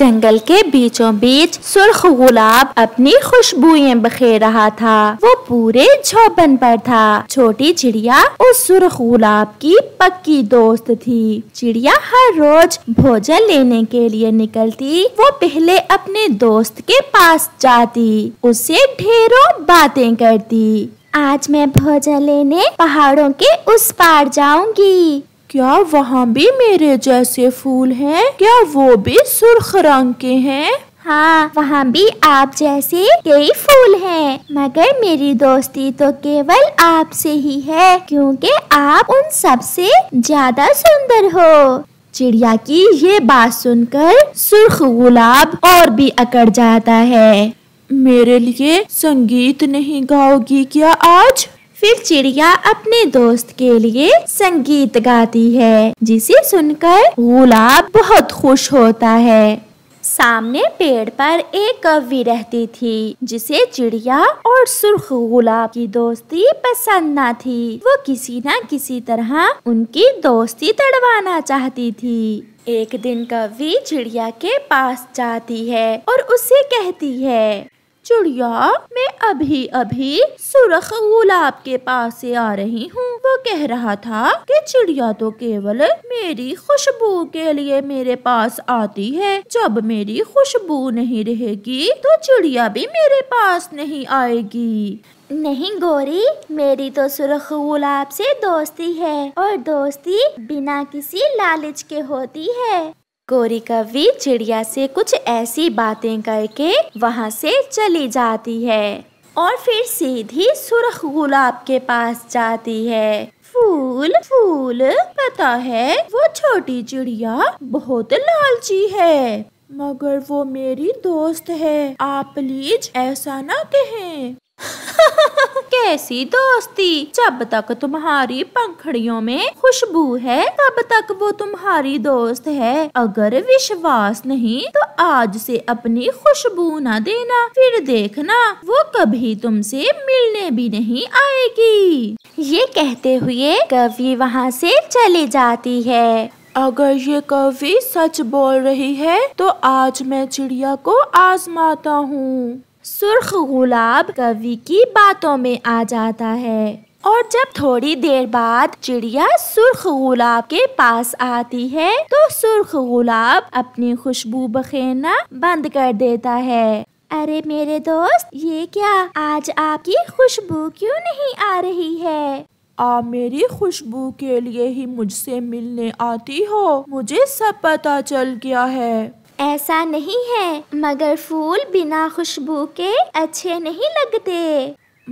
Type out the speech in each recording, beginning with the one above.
जंगल के बीचों बीच सुर्ख गुलाब अपनी खुशबुएं बखेर रहा था वो पूरे झोपन पर था छोटी चिड़िया उस सुर्ख गुलाब की पक्की दोस्त थी चिड़िया हर रोज भोजन लेने के लिए निकलती वो पहले अपने दोस्त के पास जाती उससे ढेरों बातें करती आज मैं भोजन लेने पहाड़ों के उस पार जाऊंगी क्या वहाँ भी मेरे जैसे फूल हैं? क्या वो भी सुर्ख रंग के हैं? हाँ वहाँ भी आप जैसे कई फूल हैं मगर मेरी दोस्ती तो केवल आपसे ही है क्योंकि आप उन सबसे ज्यादा सुंदर हो चिड़िया की ये बात सुनकर सुर्ख गुलाब और भी अकड़ जाता है मेरे लिए संगीत नहीं गाओगी क्या आज फिर चिड़िया अपने दोस्त के लिए संगीत गाती है जिसे सुनकर गुलाब बहुत खुश होता है सामने पेड़ पर एक कवि रहती थी जिसे चिड़िया और सुर्ख गुलाब की दोस्ती पसंद न थी वो किसी न किसी तरह उनकी दोस्ती तड़वाना चाहती थी एक दिन कवि चिड़िया के पास जाती है और उसे कहती है चुड़िया मैं अभी अभी सुरख गुलाब के पास से आ रही हूँ वो कह रहा था कि चिड़िया तो केवल मेरी खुशबू के लिए मेरे पास आती है जब मेरी खुशबू नहीं रहेगी तो चिड़िया भी मेरे पास नहीं आएगी नहीं गोरी मेरी तो सुरख गुलाब से दोस्ती है और दोस्ती बिना किसी लालच के होती है गोरी कवि चिड़िया से कुछ ऐसी बातें करके वहाँ से चली जाती है और फिर सीधी सुरख गुलाब के पास जाती है फूल फूल पता है वो छोटी चिड़िया बहुत लालची है मगर वो मेरी दोस्त है आप प्लीज ऐसा ना कहें कैसी दोस्ती जब तक तुम्हारी पंखड़ियों में खुशबू है तब तक वो तुम्हारी दोस्त है अगर विश्वास नहीं तो आज से अपनी खुशबू ना देना फिर देखना वो कभी तुमसे मिलने भी नहीं आएगी ये कहते हुए कवि वहाँ से चली जाती है अगर ये कवि सच बोल रही है तो आज मैं चिड़िया को आजमाता हूँ सुर्ख गुलाब कवि की बातों में आ जाता है और जब थोड़ी देर बाद चिड़िया सुर्ख गुलाब के पास आती है तो सुर्ख गुलाब अपनी खुशबू बखेरना बंद कर देता है अरे मेरे दोस्त ये क्या आज आपकी खुशबू क्यों नहीं आ रही है आप मेरी खुशबू के लिए ही मुझसे मिलने आती हो मुझे सब पता चल गया है ऐसा नहीं है मगर फूल बिना खुशबू के अच्छे नहीं लगते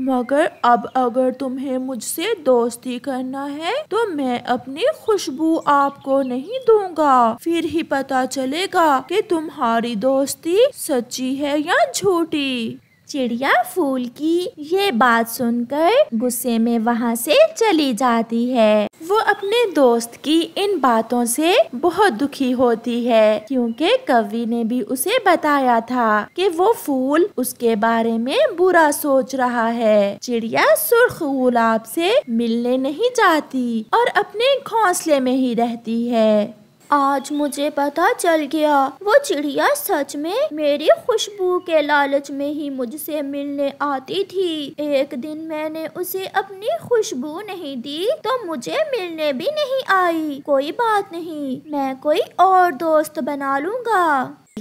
मगर अब अगर तुम्हें मुझसे दोस्ती करना है तो मैं अपनी खुशबू आपको नहीं दूंगा फिर ही पता चलेगा कि तुम्हारी दोस्ती सच्ची है या झूठी चिड़िया फूल की ये बात सुनकर गुस्से में वहाँ से चली जाती है वो अपने दोस्त की इन बातों से बहुत दुखी होती है क्योंकि कवि ने भी उसे बताया था कि वो फूल उसके बारे में बुरा सोच रहा है चिड़िया सुर्ख गुलाब से मिलने नहीं जाती और अपने घोंसले में ही रहती है आज मुझे पता चल गया वो चिड़िया सच में मेरी खुशबू के लालच में ही मुझसे मिलने आती थी एक दिन मैंने उसे अपनी खुशबू नहीं दी तो मुझे मिलने भी नहीं आई कोई बात नहीं मैं कोई और दोस्त बना लूंगा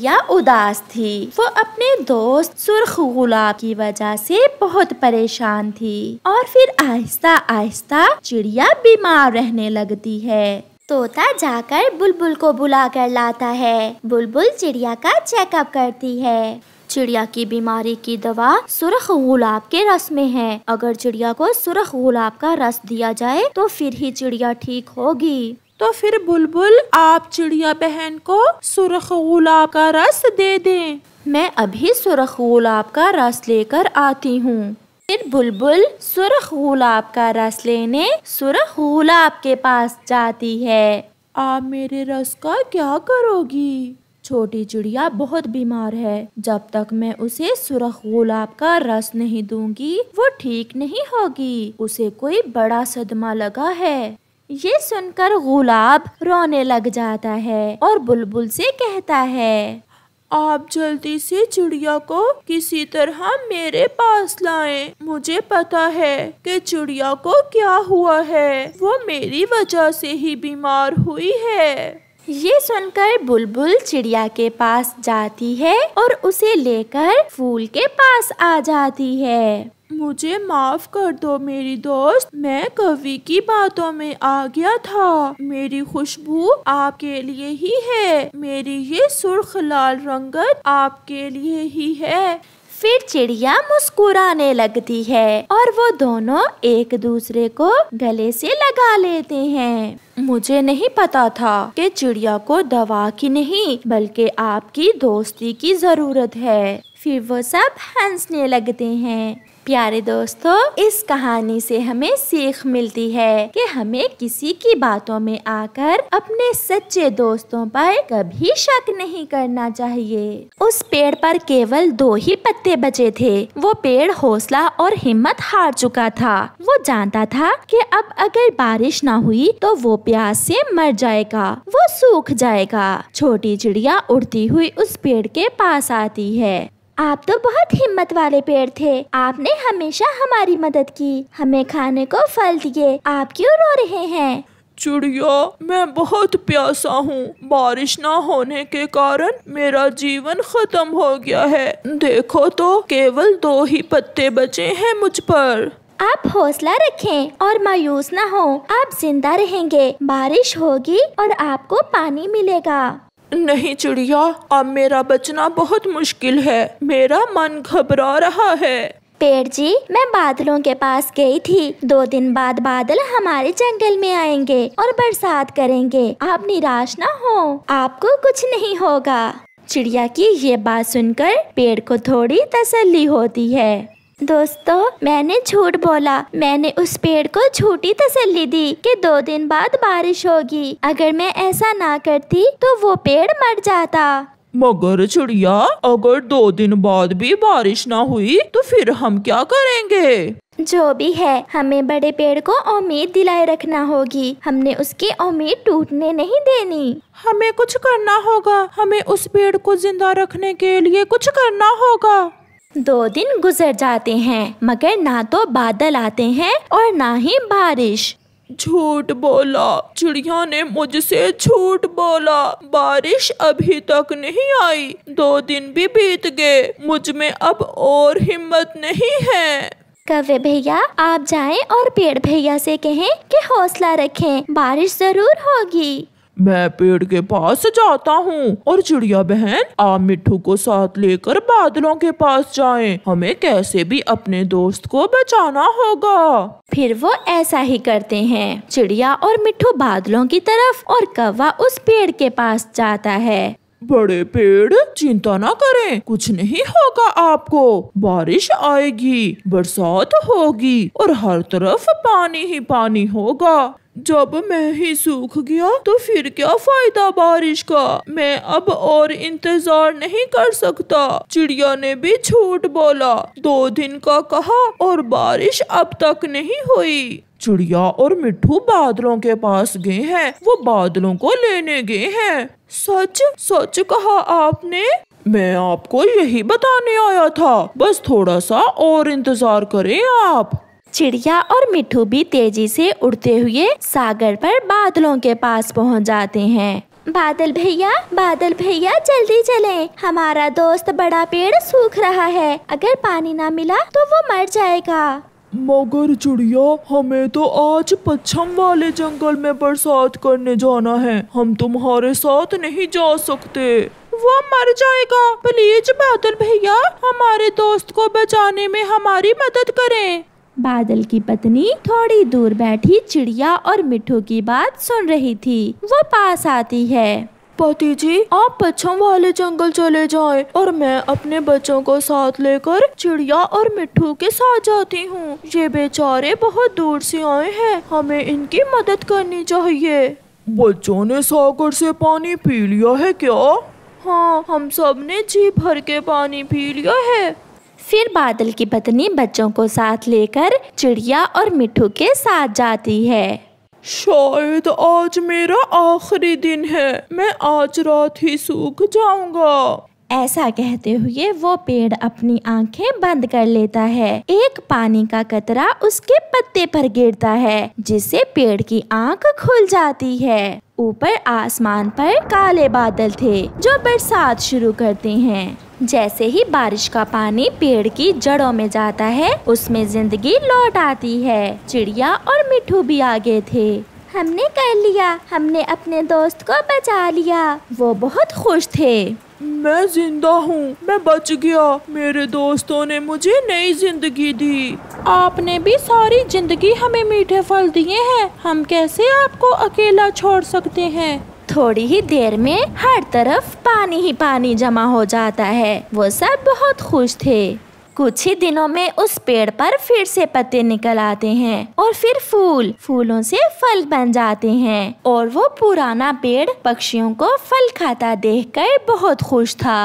या उदास थी वो अपने दोस्त सुर्ख गुलाब की वजह से बहुत परेशान थी और फिर आहिस्ता आहिस्ता चिड़िया बीमार रहने लगती है तोता जाकर बुलबुल को बुला कर लाता है बुलबुल चिड़िया का चेकअप करती है चिड़िया की बीमारी की दवा सुरख गुलाब के रस में है अगर चिड़िया को सुरख गुलाब का रस दिया जाए तो फिर ही चिड़िया ठीक होगी तो फिर बुलबुल आप चिड़िया बहन को सुरख गुलाब का रस दे दें मैं अभी सुरख गुलाब का रस लेकर आती हूँ फिर बुलबुल सुरख गुलाब का रस लेने सुरख गुलाब के पास जाती है आप मेरे रस का क्या करोगी छोटी चिड़िया बहुत बीमार है जब तक मैं उसे सुरख गुलाब का रस नहीं दूंगी वो ठीक नहीं होगी उसे कोई बड़ा सदमा लगा है ये सुनकर गुलाब रोने लग जाता है और बुलबुल से कहता है आप जल्दी से चिड़िया को किसी तरह मेरे पास लाएं। मुझे पता है कि चिड़िया को क्या हुआ है वो मेरी वजह से ही बीमार हुई है ये सुनकर बुलबुल चिड़िया के पास जाती है और उसे लेकर फूल के पास आ जाती है मुझे माफ कर दो मेरी दोस्त मैं कवि की बातों में आ गया था मेरी खुशबू आपके लिए ही है मेरी ये सुर्ख लाल रंगत आपके लिए ही है फिर चिड़िया मुस्कुराने लगती है और वो दोनों एक दूसरे को गले से लगा लेते हैं मुझे नहीं पता था कि चिड़िया को दवा की नहीं बल्कि आपकी दोस्ती की जरूरत है फिर वो सब हंसने लगते हैं प्यारे दोस्तों इस कहानी से हमें सीख मिलती है कि हमें किसी की बातों में आकर अपने सच्चे दोस्तों पर कभी शक नहीं करना चाहिए उस पेड़ पर केवल दो ही पत्ते बचे थे वो पेड़ हौसला और हिम्मत हार चुका था वो जानता था कि अब अगर बारिश ना हुई तो वो प्यास से मर जाएगा वो सूख जाएगा छोटी चिड़िया उड़ती हुई उस पेड़ के पास आती है आप तो बहुत हिम्मत वाले पेड़ थे आपने हमेशा हमारी मदद की हमें खाने को फल दिए आप क्यों रो रहे हैं चिड़िया मैं बहुत प्यासा हूँ बारिश ना होने के कारण मेरा जीवन खत्म हो गया है देखो तो केवल दो ही पत्ते बचे हैं मुझ पर आप हौसला रखें और मायूस ना हो आप जिंदा रहेंगे बारिश होगी और आपको पानी मिलेगा नहीं चिड़िया अब मेरा बचना बहुत मुश्किल है मेरा मन घबरा रहा है पेड़ जी मैं बादलों के पास गई थी दो दिन बाद बादल हमारे जंगल में आएंगे और बरसात करेंगे आप निराश ना हो आपको कुछ नहीं होगा चिड़िया की ये बात सुनकर पेड़ को थोड़ी तसल्ली होती है दोस्तों मैंने झूठ बोला मैंने उस पेड़ को झूठी तसल्ली दी कि दो दिन बाद बारिश होगी अगर मैं ऐसा ना करती तो वो पेड़ मर जाता मगर चिड़िया अगर दो दिन बाद भी बारिश ना हुई तो फिर हम क्या करेंगे जो भी है हमें बड़े पेड़ को उम्मीद दिलाए रखना होगी हमने उसकी उम्मीद टूटने नहीं देनी हमें कुछ करना होगा हमें उस पेड़ को जिंदा रखने के लिए कुछ करना होगा दो दिन गुजर जाते हैं मगर ना तो बादल आते हैं और ना ही बारिश झूठ बोला चिड़िया ने मुझसे झूठ बोला बारिश अभी तक नहीं आई दो दिन भी बीत गए मुझ में अब और हिम्मत नहीं है कवे भैया आप जाएं और पेड़ भैया से कहें कि हौसला रखें बारिश जरूर होगी मैं पेड़ के पास जाता हूँ और चिड़िया बहन आप मिट्टू को साथ लेकर बादलों के पास जाए हमें कैसे भी अपने दोस्त को बचाना होगा फिर वो ऐसा ही करते हैं चिड़िया और मिट्टू बादलों की तरफ और कौवा उस पेड़ के पास जाता है बड़े पेड़ चिंता ना करें कुछ नहीं होगा आपको बारिश आएगी बरसात होगी और हर तरफ पानी ही पानी होगा जब मैं ही सूख गया तो फिर क्या फायदा बारिश का मैं अब और इंतजार नहीं कर सकता चिड़िया ने भी छूट बोला दो दिन का कहा और बारिश अब तक नहीं हुई चिड़िया और मिठू बादलों के पास गए हैं वो बादलों को लेने गए हैं सच सच कहा आपने मैं आपको यही बताने आया था बस थोड़ा सा और इंतजार करें आप चिड़िया और मिठू भी तेजी से उड़ते हुए सागर पर बादलों के पास पहुंच जाते हैं बादल भैया बादल भैया जल्दी चले हमारा दोस्त बड़ा पेड़ सूख रहा है अगर पानी ना मिला तो वो मर जाएगा मगर चिड़िया हमें तो आज पच्छम वाले जंगल में बरसात करने जाना है हम तुम्हारे साथ नहीं जा सकते वो मर जाएगा प्लीज बादल भैया हमारे दोस्त को बचाने में हमारी मदद करें बादल की पत्नी थोड़ी दूर बैठी चिड़िया और मिठू की बात सुन रही थी वो पास आती है पति जी आप पच्छम वाले जंगल चले जाएं और मैं अपने बच्चों को साथ लेकर चिड़िया और मिट्टू के साथ जाती हूँ ये बेचारे बहुत दूर से आए हैं हमें इनकी मदद करनी चाहिए बच्चों ने सागर से पानी पी लिया है क्या हाँ हम सब ने जी भर के पानी पी लिया है फिर बादल की पत्नी बच्चों को साथ लेकर चिड़िया और मिठू के साथ जाती है शायद आज मेरा आखिरी दिन है मैं आज रात ही सूख जाऊंगा ऐसा कहते हुए वो पेड़ अपनी आंखें बंद कर लेता है एक पानी का कतरा उसके पत्ते पर गिरता है जिससे पेड़ की आंख खुल जाती है ऊपर आसमान पर काले बादल थे जो बरसात शुरू करते हैं जैसे ही बारिश का पानी पेड़ की जड़ों में जाता है उसमें जिंदगी लौट आती है चिड़िया और मिठू भी आगे थे हमने कर लिया हमने अपने दोस्त को बचा लिया वो बहुत खुश थे मैं जिंदा हूँ मैं बच गया मेरे दोस्तों ने मुझे नई जिंदगी दी आपने भी सारी जिंदगी हमें मीठे फल दिए हैं हम कैसे आपको अकेला छोड़ सकते हैं थोड़ी ही देर में हर तरफ पानी ही पानी जमा हो जाता है वो सब बहुत खुश थे कुछ ही दिनों में उस पेड़ पर फिर से पत्ते निकल आते हैं और फिर फूल फूलों से फल बन जाते हैं और वो पुराना पेड़ पक्षियों को फल खाता देखकर बहुत खुश था